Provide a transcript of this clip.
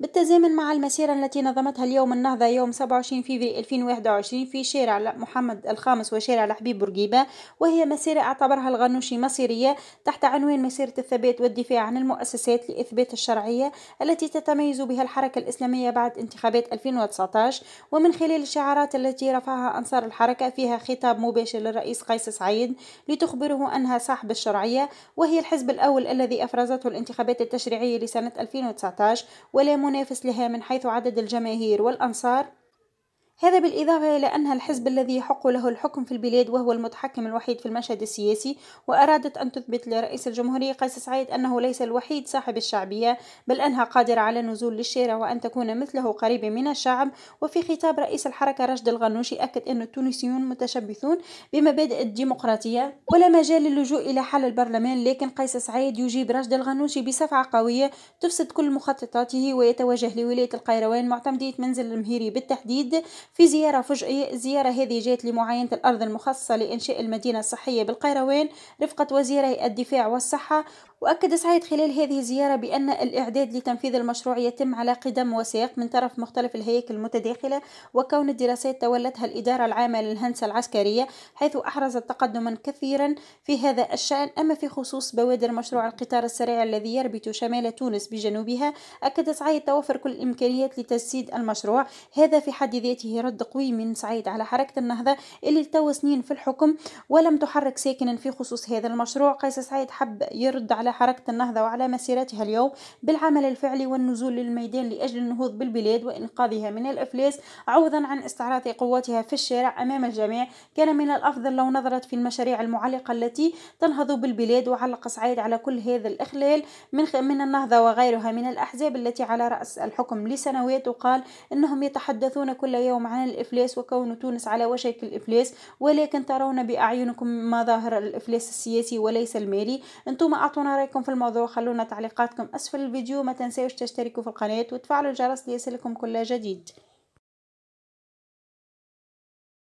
بالتزامن مع المسيرة التي نظمتها اليوم النهضة يوم 27 فيفري 2021 في شارع محمد الخامس وشارع الحبيب بورقيبة وهي مسيرة اعتبرها الغنوشي مصيرية تحت عنوان مسيرة الثبات والدفاع عن المؤسسات لإثبات الشرعية التي تتميز بها الحركة الإسلامية بعد انتخابات 2019 ومن خلال الشعارات التي رفعها أنصار الحركة فيها خطاب مباشر للرئيس قيس سعيد لتخبره أنها صاحب الشرعية وهي الحزب الأول الذي أفرزته الانتخابات التشريعية لسنة 2019 ولا منافس لها من حيث عدد الجماهير والأنصار هذا بالإضافة إلى أنها الحزب الذي يحق له الحكم في البلاد وهو المتحكم الوحيد في المشهد السياسي وأرادت أن تثبت لرئيس الجمهورية قيس سعيد أنه ليس الوحيد صاحب الشعبية بل أنها قادرة على النزول للشارع وأن تكون مثله قريبة من الشعب وفي خطاب رئيس الحركة رشد الغنوشي أكد أن التونسيون متشبثون بمبادئ الديمقراطية ولا مجال للجوء إلى حل البرلمان لكن قيس سعيد يجيب رشد الغنوشي بصفعة قوية تفسد كل مخططاته ويتوجه لولاية القيروان معتمدية منزل المهيري بالتحديد في زيارة فجئية الزيارة هذه جاءت لمعاينة الأرض المخصصة لإنشاء المدينة الصحية بالقيروان رفقة وزيري الدفاع والصحة وأكد سعيد خلال هذه الزيارة بأن الإعداد لتنفيذ المشروع يتم على قدم وساق من طرف مختلف الهياكل المتداخلة وكون الدراسات تولتها الإدارة العامة للهندسة العسكرية حيث أحرزت تقدما كثيرا في هذا الشأن أما في خصوص بوادر مشروع القطار السريع الذي يربط شمال تونس بجنوبها أكد سعيد توفر كل الإمكانيات لتجسيد المشروع هذا في حد ذاته فيه رد قوي من سعيد على حركة النهضة اللي التو سنين في الحكم ولم تحرك ساكنا في خصوص هذا المشروع قيس سعيد حب يرد على حركة النهضة وعلى مسيرتها اليوم بالعمل الفعلي والنزول للميدان لأجل النهوض بالبلاد وإنقاذها من الإفلاس عوضا عن استعراض قوتها في الشارع أمام الجميع كان من الأفضل لو نظرت في المشاريع المعلقة التي تنهض بالبلاد وعلق سعيد على كل هذا الإخلال من من النهضة وغيرها من الأحزاب التي على رأس الحكم لسنوات وقال إنهم يتحدثون كل يوم عن الإفلاس وكون تونس على وشك الإفلاس ولكن ترون بأعينكم مظاهر الإفلاس السياسي وليس المالي انتم أعطونا رأيكم في الموضوع خلونا تعليقاتكم أسفل الفيديو ما تنساوش تشتركوا في القناة وتفعلوا الجرس ليصلكم كل جديد